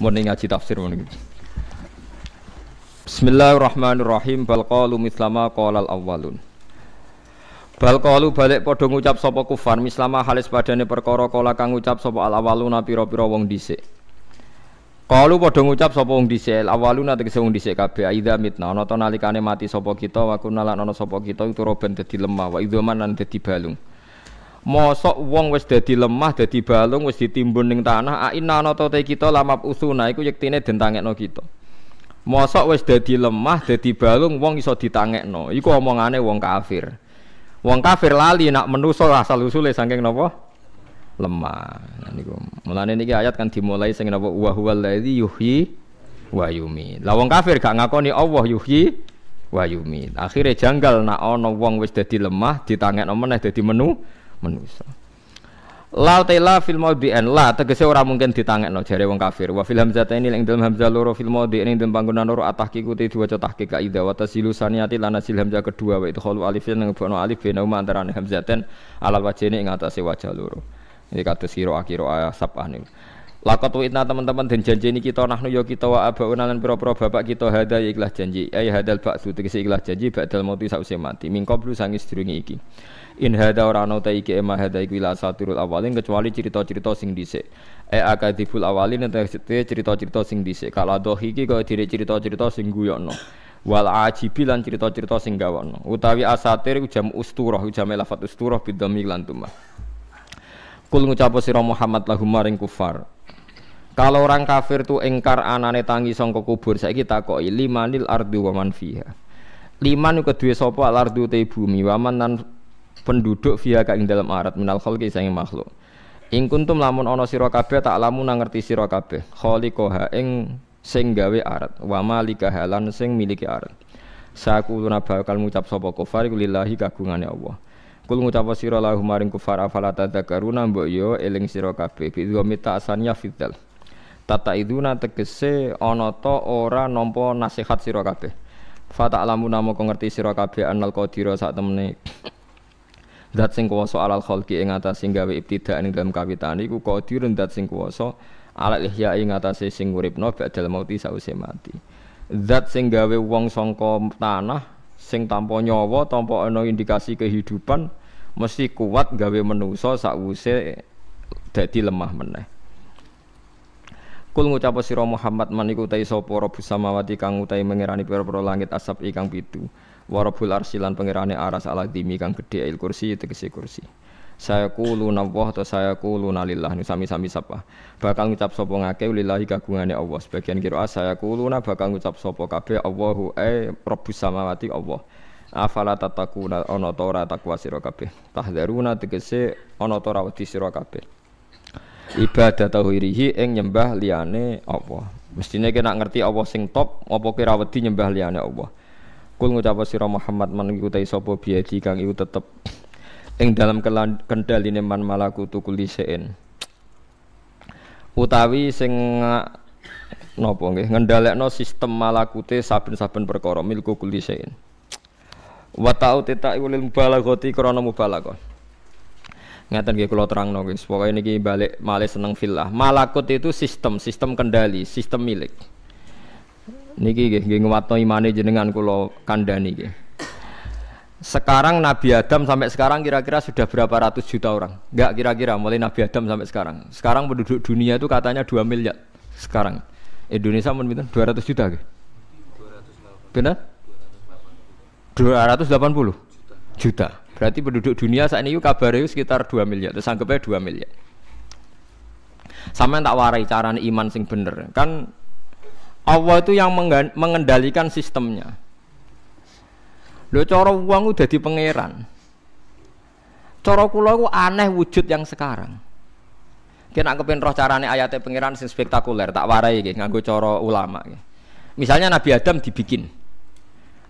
murni ngaji tafsir murni. Bismillahirrahmanirrahim bal qalu mislama qalal awwalun. Bal qalu balik padha ngucap sapa kufar mislama halis padane perkara kala kang ngucap sapa al awwaluna pira-pira wong dhisik. Kalu padha ngucap sapa wong dhisik, awaluna tegese wong dhisik kabeh aidha mitna ana nalikane mati sapa kita wa kunala ana sapa kita itu roben dadi lemah wa idzaman lan dadi balung mosok wong wis dadi lemah dadi balung wis ditimbun ning tanah aina ana ta kita lamap usuna iku yektine den tangekno kita mosok wis dadi lemah dadi balung wong iso ditangekno iku omongane wong kafir wong kafir lali nak menusul asal usule saking napa lemah nah, niku mulane niki ayat kan dimulai sing napa wa huwal ladzi yuhyi wa yumi lah wong kafir gak ngakoni Allah yuhyi wa yumi akhire janggal nak ana wong wis dadi lemah ditangekno meneh dadi menu manusia La tela fil maudhi'an la tegese ora mungkin ditangekno jare wong kafir. Wa fil hamzata ini ing dalam hamzah loro fil maudhi'in ing dalem panggonan loro atahki kuti diwaca tahqiq ka idza wa tasilu saniyati lan asil hamzah kedua wa idkhalu alif nang bono alif bena uma antarané hamzatan alal wajhine ing atase wajah loro. Iki kados sira akira sabah niku. Lakot witna teman-teman dan janji ini kita nahnu yo ya kita wa abauna lan pira-pira bapak kita hada ya ikhlas janji. ayah hadal ba'du tegese ikhlas janji badal mauti sausé mati. mingkop lu sangis durunge iki. In hada orang nauta iki ema hada iku ila satirul awalin kecuali cerita-cerita sing dhisik. e akadibul awalin cerita-cerita sing dise kalau doh iki kau dire cerita-cerita sing guyokno. wal ajibi lan cerita-cerita sing gawono utawi asatir jam usturah ujam elafat usturah bidhami lan tumah Kul ngucapu sira Muhammad lahumaring kufar kalau orang kafir tuh engkar anane tangi songko kubur saiki takoki limanil ardu wa man fiha. Liman iku kedua sapa ardu te bumi wa dan penduduk fiha kang dalam arat minal sang sange makhluk. Ing kuntum lamun ono siro kabeh tak lamun ngerti sira kabeh khaliqaha ing sing gawe arat wa malika halan sing miliki arat. Sakuluna bakal ngucap sopo kufar iku lillahi kagungane Allah. Kul ngucap sira lahum kufar afala tadzakaruna mbok yo eling sira kabeh bi dhamita asania fitel tata iduna tegese ana ta ora nampa nasihat sira kabeh fata alamu namo kok ngerti sira kabeh anal qadira sak temene zat sing kuwasa alal khalqi ing atas sing gawe ibtidak ing dalam kawitan iku qadirun zat sing kuwasa alal ihya ing atas sing uripno badal mauti sause mati zat sing gawe wong sangka tanah sing tanpa nyawa tanpa ana indikasi kehidupan mesti kuat gawe menungso sakwuse dadi lemah meneh Kul ngucap sira Muhammad maniku iku utai sapa samawati kang utai mengerani pira-pira langit asap ikang pitu. Wa Rabbul arsy lan aras ala dimi kang gedhe il kursi tegese kursi. Saya kulu nawah atau saya kulu nalillah sami-sami sapa. Bakal ngucap sopo ngake lillahi kagungane Allah. Sebagian kira ah, saya kulu na bakal ngucap sapa kabeh Allahu eh Rabbus samawati Allah. Afala tatakuna ana ta ora takwa sira kabeh. Tahdaruna tegese ana ibadah tauhirihi ing nyembah liyane apa? mestine kena ngerti apa sing top apa kira wedi nyembah liyane apa? kul ngucap sira Muhammad man iku ta sapa biadi kang iku tetep ing dalam kendaline man malakutu kulli utawi sing napa nggih ngendhalekno sistem malakute saben-saben perkara milku kulli sein wa ta'u tita iku lil mubalaghati krana mubalaghah Ngeten nggih kula terangno guys. Pokoke niki balik malih seneng filah. Malakut itu sistem, sistem kendali, sistem milik. Niki nggih nggih iman imane jenengan kula kandhani nggih. Sekarang Nabi Adam sampai sekarang kira-kira sudah berapa ratus juta orang? Gak kira-kira mulai Nabi Adam sampai sekarang. Sekarang penduduk dunia itu katanya dua miliar sekarang. Indonesia dua ratus juta nggih. Benar? 280 juta. juta. Berarti penduduk dunia saat ini kabarnya sekitar 2 miliar. Terus anggapnya 2 miliar. Sama yang tak warai carane iman sing bener. Kan Allah itu yang mengendalikan sistemnya. Lho cara udah di pangeran. Cara kula iku aneh wujud yang sekarang. Kena kepen roh carane ayatnya pangeran sing spektakuler tak warai gitu nganggo cara ulama Misalnya Nabi Adam dibikin.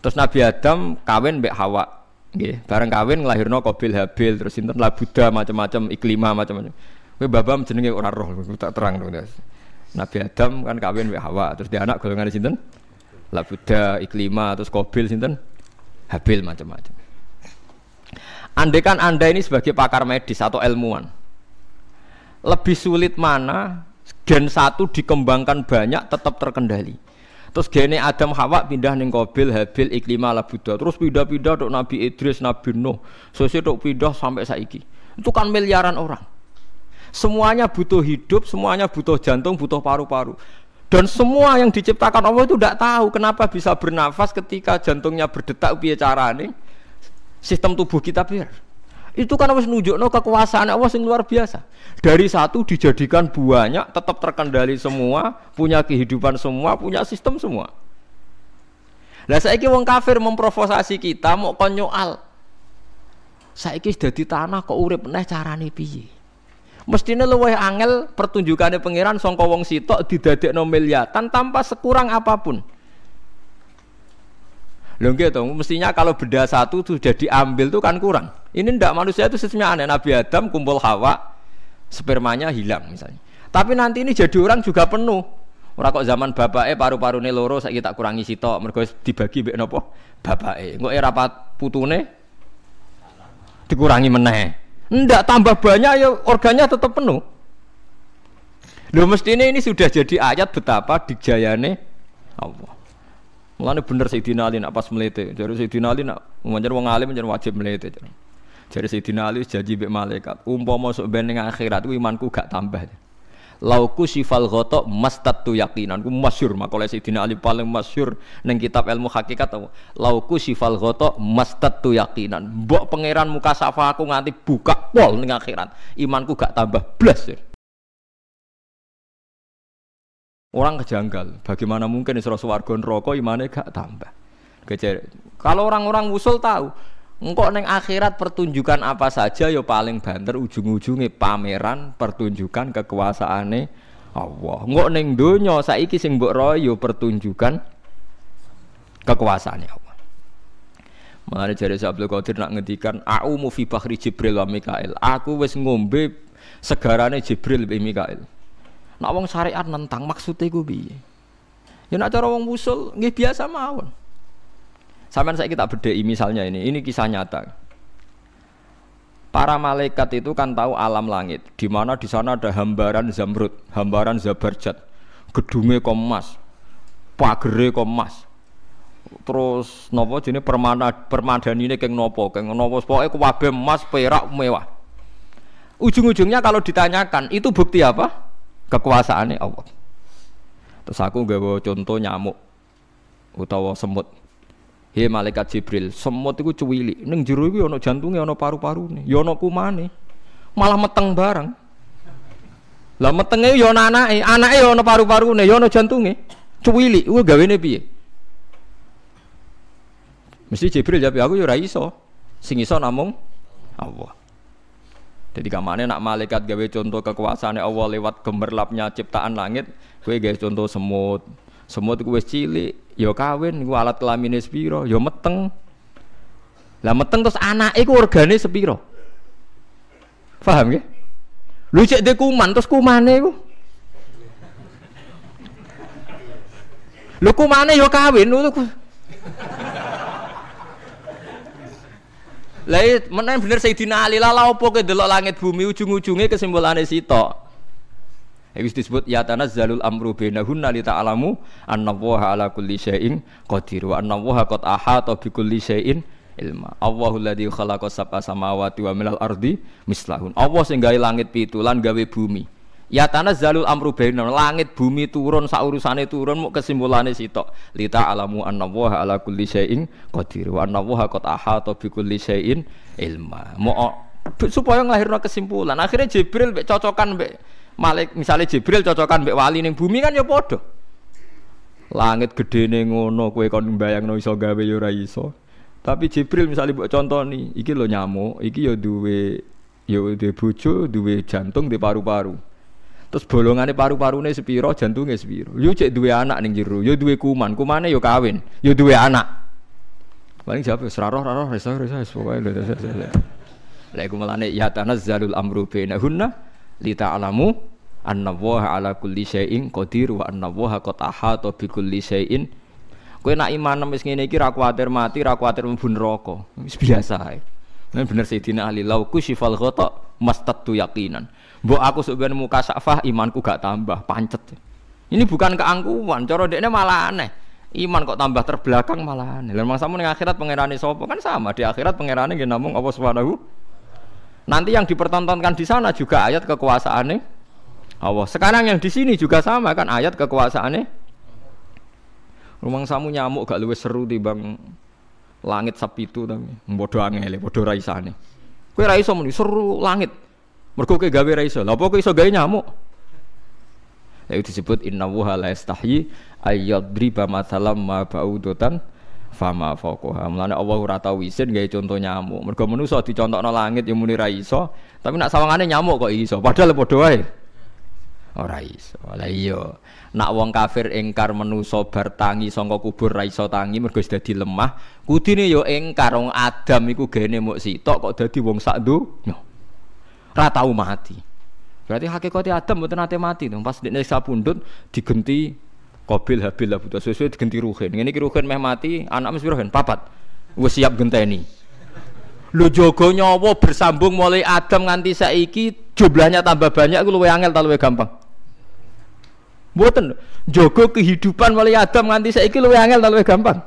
Terus Nabi Adam kawin mbek Hawa Nggih, bareng kawin ngelahirno kobil Habil terus sinten Labuda macam-macam Iklima macam-macam. Kowe babam jenenge ora roh tak terang dong. Nabi Adam kan kawin mbek Hawa terus dia anak golongan sinten? Labuda, Iklima terus kobil sinten? Habil macam-macam. Andaikan Anda ini sebagai pakar medis atau ilmuwan, lebih sulit mana gen satu dikembangkan banyak tetap terkendali Terus gene Adam Hawa pindah ning Qabil, Habil, Iklima, Labuda. Terus pindah-pindah tok Nabi Idris, Nabi Nuh. Sosok tok pindah sampai saiki. Itu kan miliaran orang. Semuanya butuh hidup, semuanya butuh jantung, butuh paru-paru. Dan semua yang diciptakan Allah itu tidak tahu kenapa bisa bernafas ketika jantungnya berdetak cara carane. Sistem tubuh kita biar. Itu kan wis no kekuasaan Allah yang luar biasa. Dari satu dijadikan banyak, tetap terkendali semua, punya kehidupan semua, punya sistem semua. Lah kira wong kafir memprovokasi kita mau Saya konyol konyoal. sudah di tanah kok urip neh carane piye? Mestinya luwih angel pertunjukannya pangeran sangka wong sitok no miliatan tanpa sekurang apapun. Lho gitu, mestinya kalau beda satu sudah diambil tuh kan kurang. Ini ndak manusia itu sistemnya aneh. Nabi Adam kumpul Hawa, spermanya hilang misalnya. Tapi nanti ini jadi orang juga penuh. Orang kok zaman bapake paru-paru ne loro saiki tak kurangi sitok mergo dibagi bapak eh Bapake. Engko era putune dikurangi meneh. Ndak tambah banyak ya organnya tetap penuh. Lho mesti ini sudah jadi ayat betapa dijayane Allah. Mulane bener Sayyidina Ali nak pas melete. Jadi Sayyidina Ali nak mengalih wong alim wajib melete. Jadi. Jadi Sayyidina Ali janji mbek malaikat, umpama sok ben akhirat imanku gak tambah. Lauku sifal ghoto mastatu yakinan ku masyur makalah Sayyidina Ali paling masyur neng kitab ilmu hakikat lauku sifal ghoto mastatu yakinan Bok pangeran muka safa aku nganti buka pol neng akhirat imanku gak tambah blas orang kejanggal bagaimana mungkin Isra suwargo rokok imannya gak tambah kalau orang-orang musul tahu engkau neng akhirat pertunjukan apa saja yo paling banter ujung-ujungnya pameran pertunjukan kekuasaan kekuasaane Allah engkau neng dunia saiki sing roy yo pertunjukan kekuasaannya. Allah Mengenai jari Abdul Qadir nak ngedikan Aku mau fi bahri Jibril wa mikael, Aku wes ngombe segarane Jibril wa mikael. Nak wong syariat nentang maksudnya gue bi, Ya nak cara wong musul, nggih biasa mawon Sampai saya kita bedei misalnya ini, ini kisah nyata. Para malaikat itu kan tahu alam langit, di mana di sana ada hambaran zamrud, hambaran zabarjat, gedungnya komas, pagere komas, terus nopo jadi permana permadani ini keng nopo, keng nopo, pokoknya kuwabe emas perak mewah. Ujung-ujungnya kalau ditanyakan itu bukti apa? Kekuasaannya Allah. Terus aku gak bawa contoh nyamuk, utawa semut He malaikat Jibril, semut itu cuwili neng jeru itu ya ana jantungnya ana paru paru ya ana kumane. Malah meteng bareng. Lah metenge yono ya anak eh anak eh ana paru paru nih yono jantungnya cuwili gue gawe gawene piye? Mesti Jibril jadi aku yo ya raiso iso. Sing iso namung Allah. Jadi kamane nak malaikat gawe contoh kekuasaan Allah lewat gemerlapnya ciptaan langit, gue gawe contoh semut. Semut gue cilik, Yo ya kawin iku alat kelamine sepiro ya meteng lah meteng terus anak iku organe sepiro paham ya lu cek dia kuman terus kumane iku lu kumane yo ya kawin lu Lah iya, menen bener Sayyidina Ali lah opo ke delok langit bumi ujung-ujunge kesimpulannya sitok. Itu disebut ya tanah zalul amru bainahunna li ta'lamu annallaha ala kulli syai'in qadir wa annallaha qad ahata bi kulli syai'in ilma. Allahu ladzi khalaqa sab'a samawati wa minal ardi mislahun. Allah sing gawe langit pitu lan gawe bumi. Ya zalul amru bainahum langit bumi turun Sa urusane turun mau kesimpulane sitok li ta'lamu annallaha ala kulli syai'in qadir wa annallaha qad ahata bi kulli syai'in ilma. Mau supaya nglahirno kesimpulan. Akhirnya Jibril be be Malik misalnya Jibril cocokan mbek wali ning bumi kan ya padha. Langit gedene ngono kowe kon mbayangno iso gawe ya ora iso. Tapi Jibril misalnya contoh nih, iki lo nyamuk, iki yo ya duwe yo ya duwe bojo, duwe jantung, duwe paru-paru. Terus bolongane paru-parune sepiro, jantungnya sepiro. Yo cek duwe anak ning jero, yo duwe kuman, kumane yo kawin, yo duwe anak. Paling siapa? wis roh roh wis wis wis pokoke lho. Lek kumelane ya tanazzalul amru bainahunna Lita alamu annallaha ala kulli syai'in qadir wa annallaha qad ahata bi kulli syai'in kowe nak iman wis ngene iki ra kuwatir mati ra kuwatir mlebu neraka wis biasa ae Nah, bener Sayyidina Ali lauku syifal ghata mastatu yakinan. Mbok aku sebenarnya muka safah imanku gak tambah pancet. Ini bukan keangkuhan, cara ndekne malah aneh. Iman kok tambah terbelakang malah aneh. lha masa mun akhirat pangerane sapa? Kan sama, di akhirat pangerane nggih namung apa Subhanahu Nanti yang dipertontonkan di sana juga ayat kekuasaannya Allah. Sekarang yang di sini juga sama kan ayat kekuasaannya. Rumang samu nyamuk gak luwes seru di bang langit sapi itu tapi bodoh angel, bodoh nih. Kue raisa muni seru langit. Merkuk ke gawe raisa. Lapo kue gawe nyamuk? Itu disebut inna wuha la yastahyi ayyadriba ma ba'udotan fama fauqaha. Mulane Allah ora tau isin gawe contoh nyamuk. Mergo manusa dicontokno langit yang muni ra iso, tapi nak sawangane nyamuk kok iso. Padahal ya padha wae. Ora iso. Lah iya, nak wong kafir ingkar manusa bertangi tangi saka kubur ra iso tangi mergo wis dadi lemah, kudune yo ya ingkar wong Adam iku gene muk sitok kok dadi wong sak donya. Ra tau mati. Berarti hakikate Adam mboten nate mati to. Pas nek sapundhut digenti Kobil Habil buta sesuai diganti ruhen. Ini iki Ruhin meh mati, anak mesti ruhen, papat. Wis siap ini. Lu jogo nyowo bersambung mulai Adam nganti saiki jumlahnya tambah banyak gue luwe angel tahu lu gampang. Buatan jogo kehidupan mulai Adam nganti saiki luwe angel tahu lu gampang.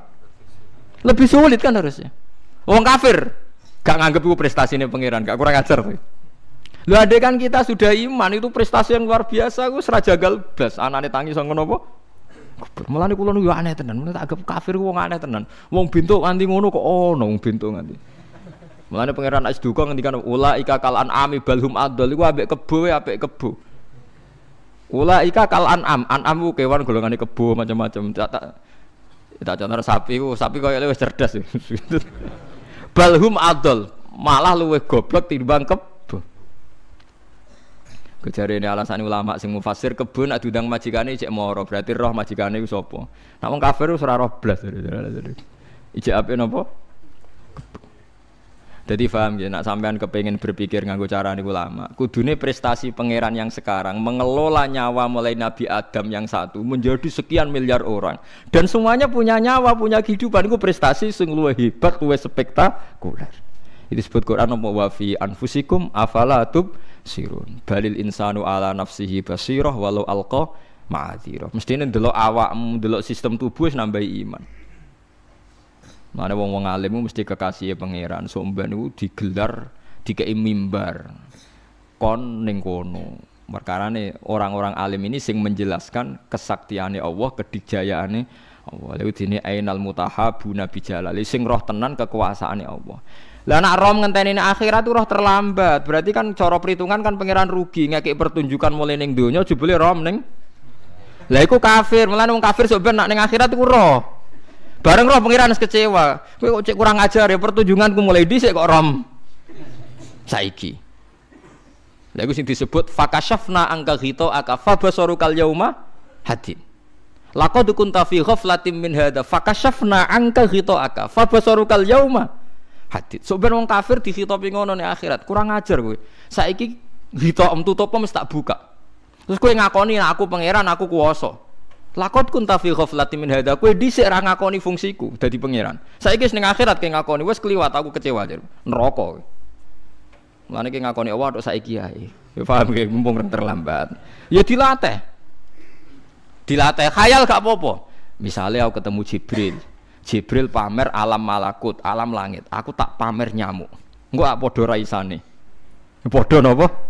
Lebih sulit kan harusnya. Wong kafir gak nganggep prestasi ini pangeran, gak kurang ajar. Lu ada kan kita sudah iman itu prestasi yang luar biasa, gue gal blas, anaknya tangi sang ngono Kubur. Mulane kula niku aneh tenan, mulane tak anggap kafir wong aneh tenan. Wong bintuk nganti ngono kok ono wong bintuk nganti. Mulane pangeran Ais Duka ngendikan ula ika kalan ami balhum adol iku ambek kebo apik kebo. Ula ika kalan am, anam ku kewan golongane kebo macam-macam. Tak tak tak contoh sapi ku, sapi koyo wis cerdas. balhum adol, malah luwih goblok timbang kebo kejar ini alasan ulama sing mufasir kebun adu dang ini cek moro berarti roh majikane iku namun Nak wong kafir wis dari dari blas. Ijek ape nopo Jadi paham ya, nak sampean kepengen berpikir nganggo cara ini ulama Kudune prestasi pangeran yang sekarang mengelola nyawa mulai Nabi Adam yang satu menjadi sekian miliar orang dan semuanya punya nyawa, punya kehidupan. Iku prestasi sing luwe hebat, luwe spektakuler. Itu disebut Quran nopo wafi anfusikum afala tub sirun. Balil insanu ala nafsihi basirah walau alqa ma'adzirah. Mestine delok awakmu, delok sistem tubuh wis nambahi iman. Mana wong wong alim mesti kekasih pangeran. Somban itu digelar, dikei mimbar. Kon ning kono. orang-orang alim ini sing menjelaskan kesaktiane Allah, kedijayaane Allah. Lha ini ainal mutahabu nabi jalali sing roh tenan kekuasaane Allah. Lah nak rom ngenteni akhirat tuh roh terlambat. Berarti kan cara perhitungan kan pangeran rugi ngekek pertunjukan mulai ning donya jebule rom neng, Lah iku kafir, mulane wong kafir sok nak ning akhirat iku roh. Bareng roh pangeran kecewa. Kowe kok cek kurang ajar ya pertunjukanku mulai dhisik kok rom. Saiki. Lah iku sing disebut fakasyafna angka ghita aka kal yauma hadin. Laqad kunta fi ghaflatin min hadza fakasyafna angka hito aka fabasarukal yauma hadit. So ben wong kafir situ ngono ning akhirat, kurang ajar gue. Saiki om tutup mesti tak buka. Terus kowe ngakoni nah, aku pangeran, aku kuwasa. Lakot kun tafi ghaflati min hadza. Kowe dhisik ra ngakoni fungsiku dadi pangeran. Saiki ning akhirat kowe ngakoni Wes kliwat aku kecewa jar. Neraka kowe. Mulane ngakoni Allah tok saiki ae. Ya paham kayak mumpung terlambat. Ya dilatih. Dilatih khayal gak apa-apa. Misalnya aku ketemu Jibril, Jibril pamer alam malakut, alam langit. Aku tak pamer nyamuk. Engko apa padha raisane. Padha napa?